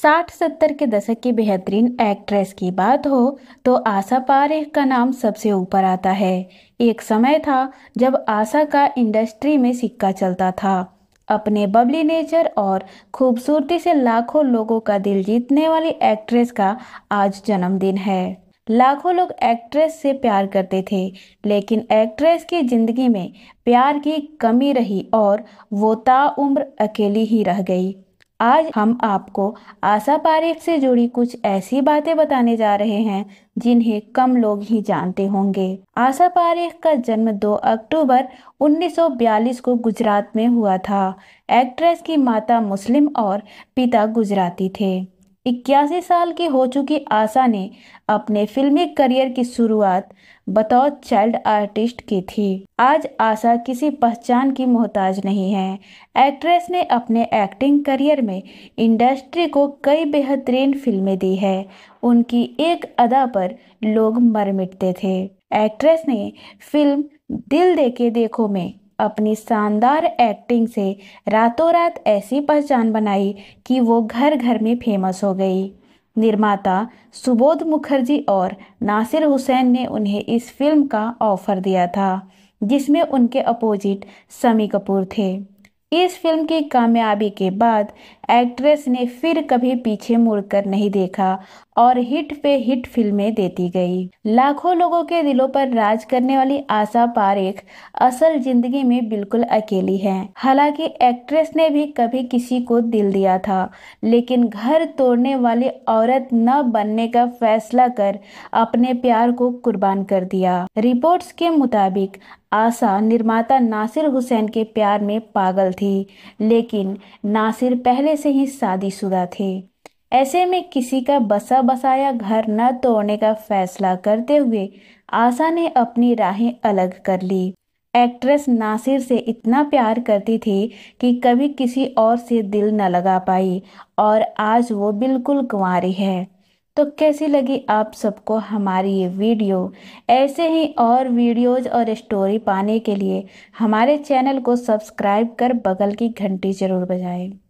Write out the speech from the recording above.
साठ सत्तर के दशक की बेहतरीन एक्ट्रेस की बात हो तो आशा पारेख का नाम सबसे ऊपर आता है एक समय था जब आशा का इंडस्ट्री में सिक्का चलता था अपने बबली नेचर और खूबसूरती से लाखों लोगों का दिल जीतने वाली एक्ट्रेस का आज जन्मदिन है लाखों लोग एक्ट्रेस से प्यार करते थे लेकिन एक्ट्रेस की ज़िंदगी में प्यार की कमी रही और वो ताउम्र अकेली ही रह गई आज हम आपको आशा पारेख से जुड़ी कुछ ऐसी बातें बताने जा रहे हैं जिन्हें कम लोग ही जानते होंगे आशा पारेख का जन्म 2 अक्टूबर 1942 को गुजरात में हुआ था एक्ट्रेस की माता मुस्लिम और पिता गुजराती थे इक्यासी साल की हो चुकी आशा ने अपने फिल्मी करियर की शुरुआत बतौर चाइल्ड आर्टिस्ट की थी आज आशा किसी पहचान की मोहताज नहीं है एक्ट्रेस ने अपने एक्टिंग करियर में इंडस्ट्री को कई बेहतरीन फिल्में दी है उनकी एक अदा पर लोग मर मिटते थे एक्ट्रेस ने फिल्म दिल दे के देखो में अपनी शानदार एक्टिंग से रातों रात ऐसी पहचान बनाई कि वो घर घर में फेमस हो गई निर्माता सुबोध मुखर्जी और नासिर हुसैन ने उन्हें इस फिल्म का ऑफर दिया था जिसमें उनके अपोजिट समी कपूर थे इस फिल्म की कामयाबी के बाद एक्ट्रेस ने फिर कभी पीछे मुड़कर नहीं देखा और हिट पे हिट फिल्में देती गई लाखों लोगों के दिलों पर राज करने वाली आशा पारेख असल जिंदगी में बिल्कुल अकेली है हालांकि एक्ट्रेस ने भी कभी किसी को दिल दिया था लेकिन घर तोड़ने वाली औरत न बनने का फैसला कर अपने प्यार को कुर्बान कर दिया रिपोर्ट्स के मुताबिक आशा निर्माता नासिर हुसैन के प्यार में पागल थी लेकिन नासिर पहले पहले से ही शादीशुदा थे ऐसे में किसी का बसा बसाया घर न तोड़ने का फैसला करते हुए आशा ने अपनी राहें अलग कर ली एक्ट्रेस नासिर से इतना प्यार करती थी कि कभी किसी और से दिल न लगा पाई और आज वो बिल्कुल कुंवारी है तो कैसी लगी आप सबको हमारी ये वीडियो ऐसे ही और वीडियोज और स्टोरी पाने के लिए हमारे चैनल को सब्सक्राइब कर बगल की घंटी ज़रूर बजाएं